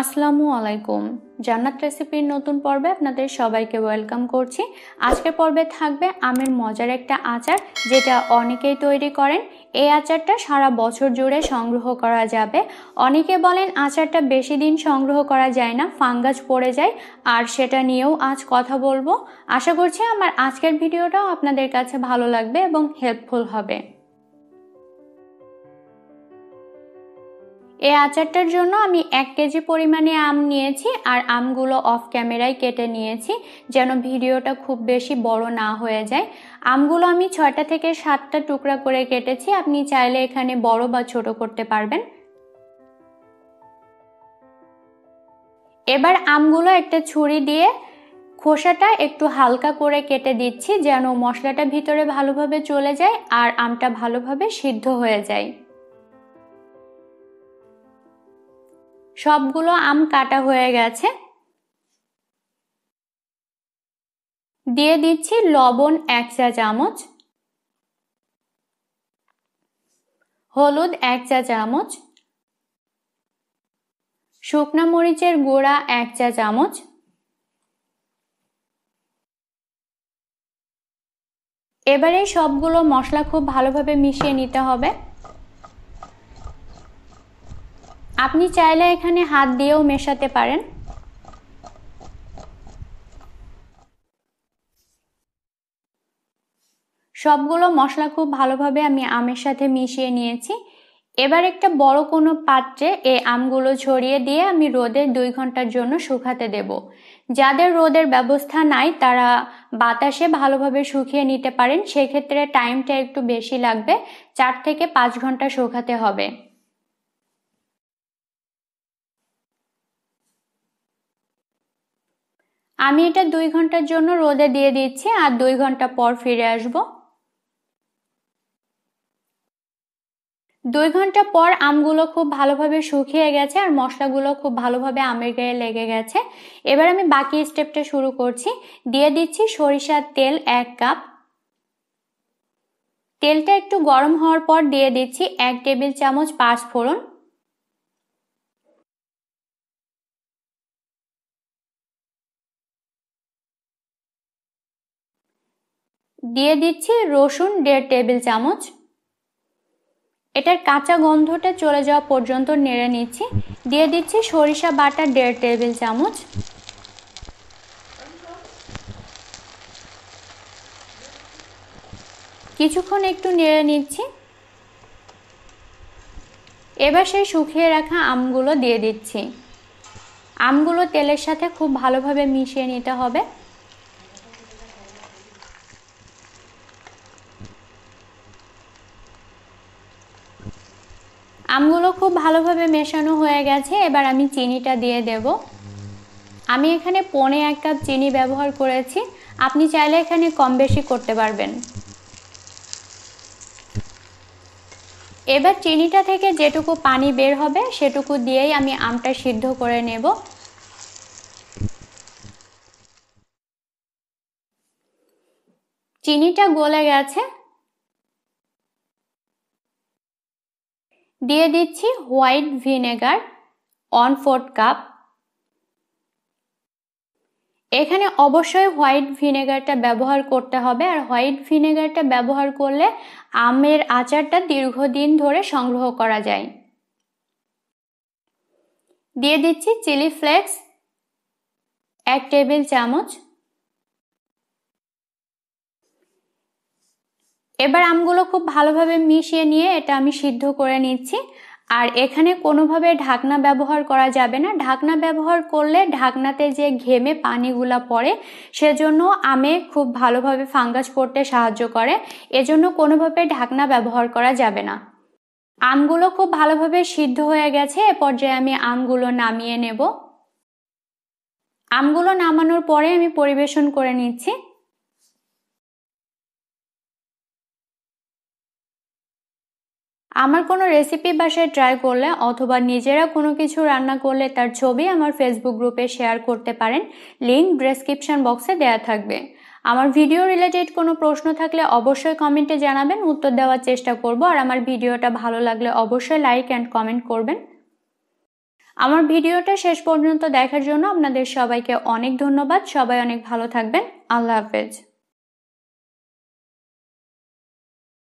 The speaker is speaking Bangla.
আসসালামু আলাইকুম জান্নাত রেসিপির নতুন পর্বে আপনাদের সবাইকে ওয়েলকাম করছি আজকের পর্বে থাকবে আমের মজার একটা আচার যেটা অনেকেই তৈরি করেন এই আচারটা সারা বছর জুড়ে সংগ্রহ করা যাবে অনেকে বলেন আচারটা বেশি দিন সংগ্রহ করা যায় না ফাঙ্গাস পড়ে যায় আর সেটা নিয়েও আজ কথা বলবো আশা করছি আমার আজকের ভিডিওটাও আপনাদের কাছে ভালো লাগবে এবং হেল্পফুল হবে এই আচারটার জন্য আমি এক কেজি পরিমাণে আম নিয়েছি আর আমগুলো অফ ক্যামেরায় কেটে নিয়েছি যেন ভিডিওটা খুব বেশি বড় না হয়ে যায় আমগুলো আমি ছয়টা থেকে সাতটা টুকরা করে কেটেছি আপনি চাইলে এখানে বড় বা ছোট করতে পারবেন এবার আমগুলো একটা ছুরি দিয়ে খোসাটা একটু হালকা করে কেটে দিচ্ছি যেন মশলাটা ভিতরে ভালোভাবে চলে যায় আর আমটা ভালোভাবে সিদ্ধ হয়ে যায় সবগুলো আম কাটা হয়ে গেছে দিয়ে দিচ্ছি লবণ এক চা চামচ হলুদ এক চা চামচ শুকনো মরিচের গুঁড়া এক চা চামচ এবারে সবগুলো মশলা খুব ভালোভাবে মিশিয়ে নিতে হবে আপনি চাইলে এখানে হাত দিয়েও মেশাতে পারেন সবগুলো মশলা খুব ভালোভাবে আমি আমের সাথে মিশিয়ে নিয়েছি এবার একটা বড় কোনো পাত্রে এই আমগুলো ছড়িয়ে দিয়ে আমি রোদে দুই ঘন্টার জন্য শুকাতে দেব যাদের রোদের ব্যবস্থা নাই তারা বাতাসে ভালোভাবে শুকিয়ে নিতে পারেন সেক্ষেত্রে টাইমটা একটু বেশি লাগবে চার থেকে পাঁচ ঘন্টা শুকাতে হবে আমি এটা দুই ঘন্টার জন্য রোদে দিয়ে দিচ্ছি আর দুই ঘন্টা পর ফিরে আসব দুই ঘন্টা পর আমগুলো খুব ভালোভাবে শুকিয়ে গেছে আর মশলাগুলো খুব ভালোভাবে আমের গায়ে লেগে গেছে এবার আমি বাকি স্টেপটা শুরু করছি দিয়ে দিচ্ছি সরিষার তেল এক কাপ তেলটা একটু গরম হওয়ার পর দিয়ে দিচ্ছি এক টেবিল চামচ পাঁচ ফোড়ন দিয়ে দিচ্ছি রসুন দেড় টেবিল চামচ এটার কাঁচা গন্ধটা চলে যাওয়া পর্যন্ত নেড়ে নিচ্ছি দিয়ে দিচ্ছি সরিষা বাটা দেড় টেবিল চামচ কিছুক্ষণ একটু নেড়ে নিচ্ছি এবার সেই শুকিয়ে রাখা আমগুলো দিয়ে দিচ্ছি আমগুলো তেলের সাথে খুব ভালোভাবে মিশিয়ে নিতে হবে আমগুলো খুব ভালোভাবে মেশানো হয়ে গেছে এবার আমি চিনিটা দিয়ে দেব আমি এখানে পনে এক কাপ চিনি ব্যবহার করেছি আপনি চাইলে এখানে কম বেশি করতে পারবেন এবার চিনিটা থেকে যেটুকু পানি বের হবে সেটুকু দিয়েই আমি আমটা সিদ্ধ করে নেব চিনিটা গলে গেছে দিয়ে দিচ্ছি white vinegar one fourth cup এখানে অবশ্যই হোয়াইট ভিনেগারটা ব্যবহার করতে হবে আর হোয়াইট ভিনেগারটা ব্যবহার করলে আমের আচারটা দীর্ঘদিন ধরে সংগ্রহ করা যায় দিয়ে দিচ্ছি চিলি ফ্লেক্স এক টেবিল চামচ এবার আমগুলো খুব ভালোভাবে মিশিয়ে নিয়ে এটা আমি সিদ্ধ করে নিচ্ছি আর এখানে কোনোভাবে ঢাকনা ব্যবহার করা যাবে না ঢাকনা ব্যবহার করলে ঢাকনাতে যে ঘেমে পানিগুলা পড়ে সেজন্য আমে খুব ভালোভাবে ফাঙ্গাস পড়তে সাহায্য করে এজন্য কোনোভাবে ঢাকনা ব্যবহার করা যাবে না আমগুলো খুব ভালোভাবে সিদ্ধ হয়ে গেছে এ পর্যায়ে আমি আমগুলো নামিয়ে নেব আমগুলো নামানোর পরে আমি পরিবেশন করে নিচ্ছি আমার কোনো রেসিপি বাসায় ট্রাই করলে অথবা নিজেরা কোনো কিছু রান্না করলে তার ছবি আমার ফেসবুক গ্রুপে শেয়ার করতে পারেন লিঙ্ক ডেসক্রিপশান বক্সে দেয়া থাকবে আমার ভিডিও রিলেটেড কোনো প্রশ্ন থাকলে অবশ্যই কমেন্টে জানাবেন উত্তর দেওয়ার চেষ্টা করব আর আমার ভিডিওটা ভালো লাগলে অবশ্যই লাইক অ্যান্ড কমেন্ট করবেন আমার ভিডিওটা শেষ পর্যন্ত দেখার জন্য আপনাদের সবাইকে অনেক ধন্যবাদ সবাই অনেক ভালো থাকবেন আল্লাহ হাফেজ